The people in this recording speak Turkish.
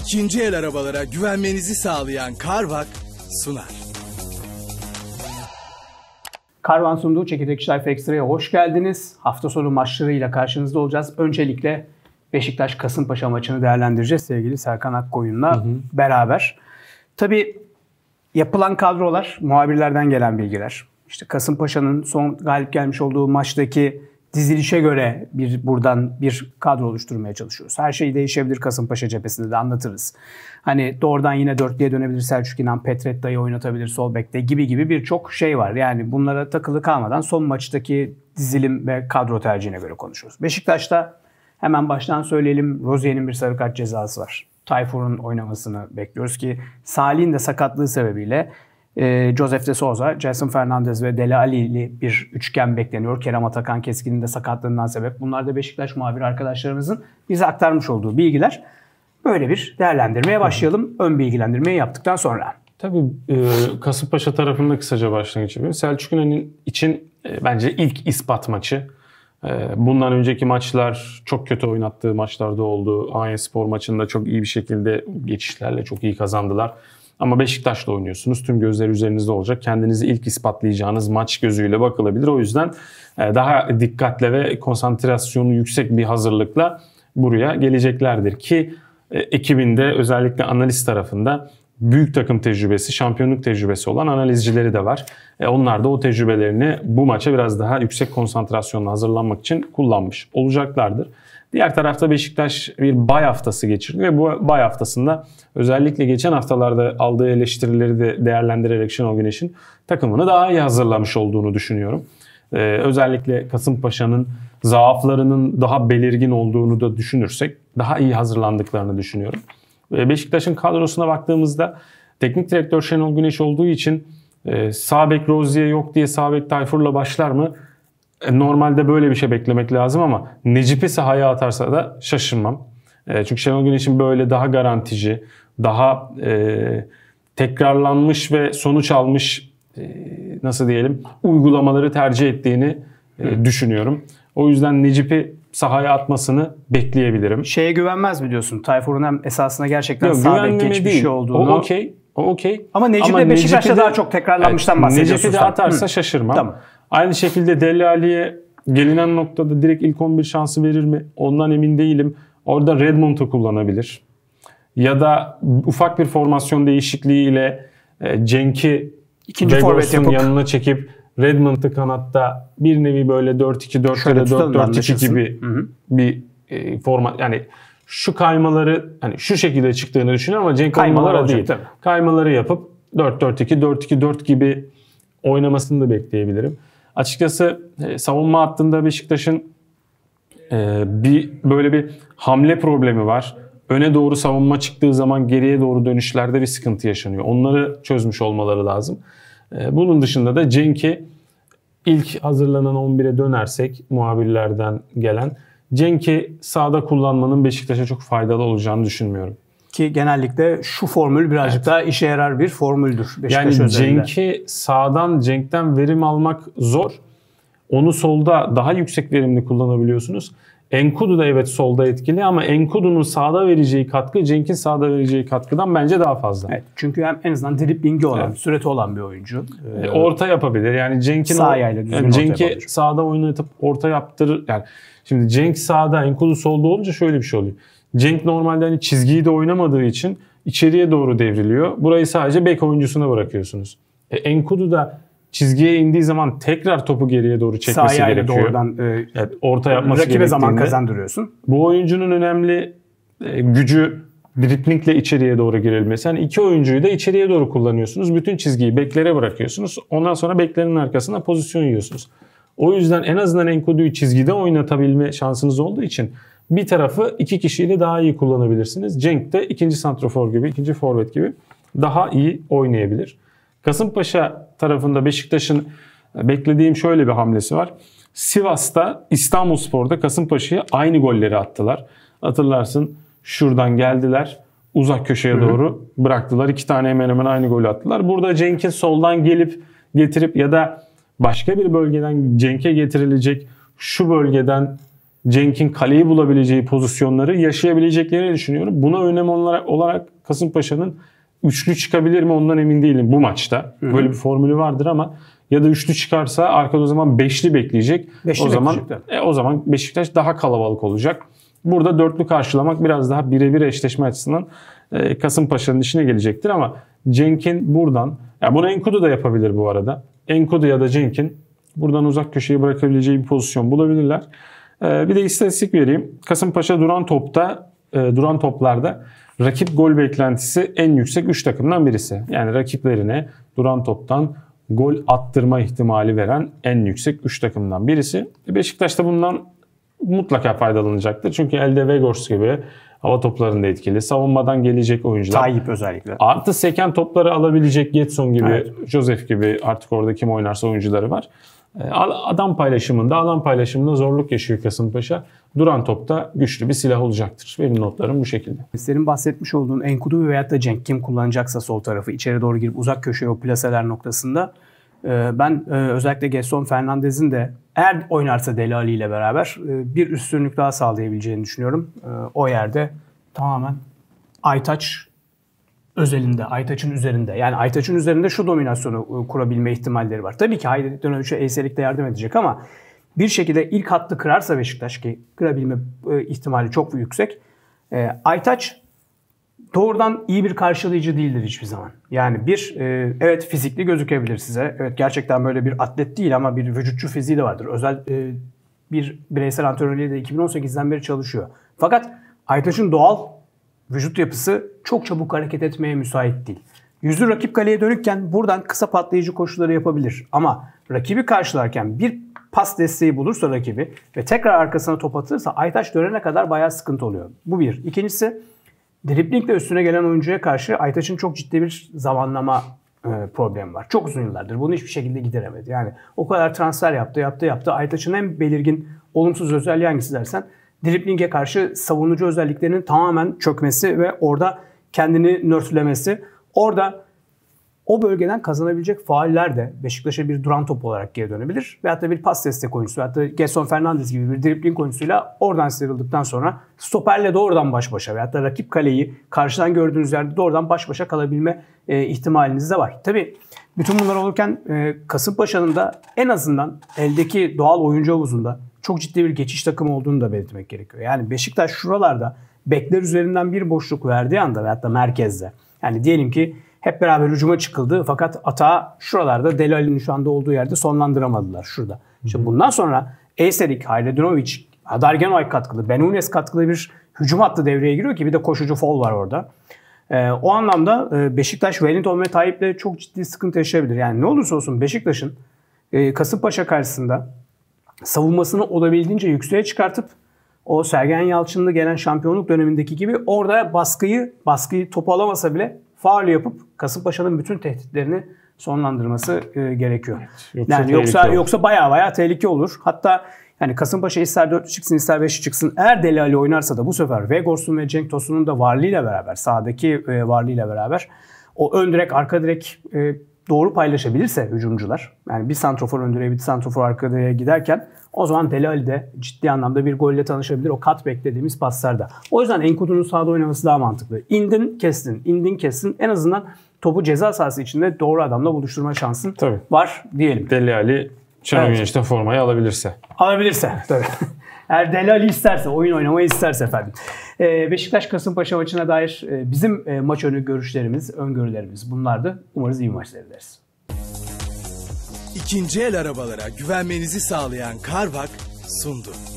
ikinci el arabalara güvenmenizi sağlayan Carvak sunar. Karvan sunduğu Çekirdek Life Extra'ya hoş geldiniz. Hafta sonu maçlarıyla karşınızda olacağız. Öncelikle Beşiktaş Kasımpaşa maçını değerlendireceğiz sevgili Serkan Akkoyun'la hı hı. beraber. Tabii yapılan kadrolar muhabirlerden gelen bilgiler. İşte Kasımpaşa'nın son galip gelmiş olduğu maçtaki dizilişe göre bir buradan bir kadro oluşturmaya çalışıyoruz. Her şey değişebilir Kasımpaşa cephesinde de anlatırız. Hani doğrudan yine dörtlüye dönebilir Selçuk İnan, Petret dayı oynatabilir sol bekte gibi gibi birçok şey var. Yani bunlara takılı kalmadan son maçtaki dizilim ve kadro tercihine göre konuşuyoruz. Beşiktaş'ta hemen baştan söyleyelim Rozier'in bir sarı kart cezası var. Tayfur'un oynamasını bekliyoruz ki Salih'in de sakatlığı sebebiyle e, Joseph de Souza, Jason Fernandez ve Dele Ali'li bir üçgen bekleniyor. Kerem Atakan keskininde sakatlığından sebep. Bunlar da Beşiktaş muhabir arkadaşlarımızın bize aktarmış olduğu bilgiler. Böyle bir değerlendirmeye başlayalım. Ön bilgilendirmeyi yaptıktan sonra. Tabii e, Kasımpaşa tarafında kısaca başlangıç yapıyor. Selçuk İnan'ın için e, bence ilk ispat maçı. E, bundan önceki maçlar çok kötü oynattığı maçlarda oldu. Spor maçında çok iyi bir şekilde geçişlerle çok iyi kazandılar. Ama Beşiktaş'la oynuyorsunuz. Tüm gözler üzerinizde olacak. Kendinizi ilk ispatlayacağınız maç gözüyle bakılabilir. O yüzden e, daha dikkatle ve konsantrasyonu yüksek bir hazırlıkla buraya geleceklerdir ki e, ekibinde özellikle analist tarafında büyük takım tecrübesi, şampiyonluk tecrübesi olan analizcileri de var. E, onlar da o tecrübelerini bu maça biraz daha yüksek konsantrasyonla hazırlanmak için kullanmış olacaklardır. Diğer tarafta Beşiktaş bir bay haftası geçirdi ve bu bay haftasında özellikle geçen haftalarda aldığı eleştirileri de değerlendirerek Şenol Güneş'in takımını daha iyi hazırlamış olduğunu düşünüyorum. Ee, özellikle Kasımpaşa'nın zaaflarının daha belirgin olduğunu da düşünürsek daha iyi hazırlandıklarını düşünüyorum. Ee, Beşiktaş'ın kadrosuna baktığımızda teknik direktör Şenol Güneş olduğu için e, ee, sağ bek Rozier yok diye sağ bek Tayfur'la başlar mı? E, normalde böyle bir şey beklemek lazım ama Necip'i sahaya atarsa da şaşırmam. E, çünkü Şenol Güneş'in böyle daha garantici, daha e, tekrarlanmış ve sonuç almış e, nasıl diyelim uygulamaları tercih ettiğini e, düşünüyorum. O yüzden Necip'i sahaya atmasını bekleyebilirim. Şeye güvenmez mi diyorsun? Tayfur'un hem esasında gerçekten Yok, sağ bek geçmişi şey olduğunu. O okey. O okey. Ama Necip Ama de daha çok tekrarlanmıştan evet, bahsediyorsun. Necip'i de atarsa Hı. şaşırmam. Tamam. Aynı şekilde Deli Ali'ye gelinen noktada direkt ilk 11 şansı verir mi? Ondan emin değilim. Orada Redmond'u kullanabilir. Ya da ufak bir formasyon değişikliğiyle e, Cenk'i Begos'un yanına çekip Redmond'ı kanatta bir nevi böyle 4-2-4 ya da 4-4-2 gibi bir e, format yani şu kaymaları hani şu şekilde çıktığını düşünüyorum ama Cenk kaymaları olacak, değil. Tabii. Kaymaları yapıp 4-4-2 4-2-4 gibi oynamasını da bekleyebilirim. Açıkçası e, savunma hattında Beşiktaş'ın e, bir böyle bir hamle problemi var. Öne doğru savunma çıktığı zaman geriye doğru dönüşlerde bir sıkıntı yaşanıyor. Onları çözmüş olmaları lazım. E, bunun dışında da Cenk'i ilk hazırlanan 11'e dönersek muhabirlerden gelen Cenk'i sağda kullanmanın Beşiktaş'a çok faydalı olacağını düşünmüyorum. Ki genellikle şu formül birazcık evet. daha işe yarar bir formüldür. Beşiktaş yani Cenk'i sağdan, Cenk'ten verim almak zor. Onu solda daha yüksek verimli kullanabiliyorsunuz. Enkudu da evet solda etkili ama Enkudu'nun sağda vereceği katkı Cenk'in sağda vereceği katkıdan bence daha fazla. Evet, çünkü hem en azından driblingi olan, evet. süreti olan bir oyuncu. Ee, orta yapabilir. Yani Cenk'in sağ ayağıyla düzgün Cenk'i sağda oynatıp orta yaptırır. Yani şimdi Cenk sağda, Enkudu solda olunca şöyle bir şey oluyor. Cenk normalde hani çizgiyi de oynamadığı için içeriye doğru devriliyor. Burayı sadece bek oyuncusuna bırakıyorsunuz. E, Enkudu da çizgiye indiği zaman tekrar topu geriye doğru çekmesi Sahaya gerekiyor. doğrudan e, evet, orta yapması rakibe zaman kazandırıyorsun. Bu oyuncunun önemli e, gücü driplingle içeriye doğru girilmesi. Yani iki oyuncuyu da içeriye doğru kullanıyorsunuz. Bütün çizgiyi beklere bırakıyorsunuz. Ondan sonra beklerin arkasında pozisyon yiyorsunuz. O yüzden en azından Enkudu'yu çizgide oynatabilme şansınız olduğu için bir tarafı iki kişiyle daha iyi kullanabilirsiniz. Cenk de ikinci santrofor gibi, ikinci forvet gibi daha iyi oynayabilir. Kasımpaşa tarafında Beşiktaş'ın e, beklediğim şöyle bir hamlesi var. Sivas'ta İstanbulspor'da Kasımpaşa'ya aynı golleri attılar. Hatırlarsın şuradan geldiler uzak köşeye Hı-hı. doğru bıraktılar. İki tane hemen hemen aynı golü attılar. Burada Cenk'in soldan gelip getirip ya da başka bir bölgeden Cenk'e getirilecek şu bölgeden Cenk'in kaleyi bulabileceği pozisyonları yaşayabileceklerini düşünüyorum. Buna önem olarak, olarak Kasımpaşa'nın üçlü çıkabilir mi ondan emin değilim bu maçta. Hı-hı. Böyle bir formülü vardır ama ya da üçlü çıkarsa arkada o zaman beşli bekleyecek. Beşli o zaman bekleyecek. e, o zaman Beşiktaş daha kalabalık olacak. Burada dörtlü karşılamak biraz daha birebir eşleşme açısından e, Kasımpaşa'nın işine gelecektir ama Cenk'in buradan ya bunu Enkudu da yapabilir bu arada. Enkudu ya da Cenk'in buradan uzak köşeyi bırakabileceği bir pozisyon bulabilirler. Ee, bir de istatistik vereyim. Kasımpaşa duran topta, e, duran toplarda rakip gol beklentisi en yüksek 3 takımdan birisi. Yani rakiplerine duran toptan gol attırma ihtimali veren en yüksek 3 takımdan birisi. E, Beşiktaş da bundan mutlaka faydalanacaktır. Çünkü elde Vegors gibi Hava toplarında etkili. Savunmadan gelecek oyuncular. Tayyip özellikle. Artı seken topları alabilecek Getson gibi, evet. Joseph gibi artık orada kim oynarsa oyuncuları var. Ee, adam paylaşımında, alan paylaşımında zorluk yaşıyor Kasımpaşa. Duran topta güçlü bir silah olacaktır. Benim notlarım bu şekilde. Senin bahsetmiş olduğun Enkudu veyahut da Cenk kim kullanacaksa sol tarafı içeri doğru girip uzak köşeye o plaseler noktasında ee, ben e, özellikle Gaston Fernandez'in de eğer oynarsa Delali ile beraber e, bir üstünlük daha sağlayabileceğini düşünüyorum. Ee, o yerde tamamen Aytaç özelinde, Aytaç'ın üzerinde. Yani Aytaç'ın üzerinde şu dominasyonu e, kurabilme ihtimalleri var. Tabii ki Haydi Dönövç'e Eyselik'te yardım edecek ama bir şekilde ilk hattı kırarsa Beşiktaş ki kırabilme ihtimali çok yüksek. Aytaç doğrudan iyi bir karşılayıcı değildir hiçbir zaman. Yani bir, e, evet fizikli gözükebilir size. Evet gerçekten böyle bir atlet değil ama bir vücutçu fiziği de vardır. Özel e, bir bireysel antrenörlüğü de 2018'den beri çalışıyor. Fakat Aytaş'ın doğal vücut yapısı çok çabuk hareket etmeye müsait değil. Yüzü rakip kaleye dönükken buradan kısa patlayıcı koşuları yapabilir. Ama rakibi karşılarken bir pas desteği bulursa rakibi ve tekrar arkasına top atırsa Aytaş dönene kadar bayağı sıkıntı oluyor. Bu bir. İkincisi driplingle üstüne gelen oyuncuya karşı Aytaç'ın çok ciddi bir zamanlama e, problemi var. Çok uzun yıllardır bunu hiçbir şekilde gideremedi. Yani o kadar transfer yaptı, yaptı, yaptı. Aytaç'ın en belirgin olumsuz özelliği hangisi dersen driplinge karşı savunucu özelliklerinin tamamen çökmesi ve orada kendini nörtlemesi. Orada o bölgeden kazanabilecek faaliler de Beşiktaş'a bir duran top olarak geri dönebilir. Veyahut da bir pas destek oyuncusu hatta Gerson Fernandes gibi bir dripling oyuncusuyla oradan sıyrıldıktan sonra stoperle doğrudan baş başa veya da rakip kaleyi karşıdan gördüğünüz yerde doğrudan baş başa kalabilme e, ihtimaliniz de var. Tabii bütün bunlar olurken e, Kasımpaşa'nın da en azından eldeki doğal oyuncu havuzunda çok ciddi bir geçiş takımı olduğunu da belirtmek gerekiyor. Yani Beşiktaş şuralarda bekler üzerinden bir boşluk verdiği anda veyahut da merkezde. Yani diyelim ki hep beraber hücuma çıkıldı fakat ata şuralarda Deli Ali'nin şu anda olduğu yerde sonlandıramadılar şurada. İşte bundan sonra Eyserik, Hayredinovic, Hadargenoy katkılı, Benunes katkılı bir hücum hattı devreye giriyor ki bir de koşucu fol var orada. Ee, o anlamda e, Beşiktaş, Wellington ve Tayyip'le çok ciddi sıkıntı yaşayabilir. Yani ne olursa olsun Beşiktaş'ın e, Kasımpaşa karşısında savunmasını olabildiğince yükseğe çıkartıp o Sergen Yalçın'la gelen şampiyonluk dönemindeki gibi orada baskıyı baskıyı topu alamasa bile faal yapıp Kasımpaşa'nın bütün tehditlerini sonlandırması e, gerekiyor. Evet, yani yoksa olur. yoksa baya baya tehlike olur. Hatta yani Kasımpaşa ister 4 çıksın ister 5 çıksın eğer Deli Ali oynarsa da bu sefer Vegors'un ve Cenk Tosun'un da varlığıyla beraber sağdaki e, varlığıyla beraber o ön direk arka direk e, doğru paylaşabilirse hücumcular yani bir santrofor ön bir santrofor arka direğe giderken o zaman Delali de ciddi anlamda bir golle tanışabilir o kat beklediğimiz paslarda. O yüzden Enkudu'nun sağda oynaması daha mantıklı. İndin kestin, indin kestin. En azından topu ceza sahası içinde doğru adamla buluşturma şansın tabii. var diyelim. Deli Ali Şenol evet. Güneş'ten formayı alabilirse. Alabilirse tabii. Eğer Deli Ali isterse, oyun oynamayı isterse efendim. Ee, Beşiktaş-Kasımpaşa maçına dair e, bizim e, maç önü görüşlerimiz, öngörülerimiz bunlardı. Umarız iyi maçlar ederiz. İkinci el arabalara güvenmenizi sağlayan Carvak sundu.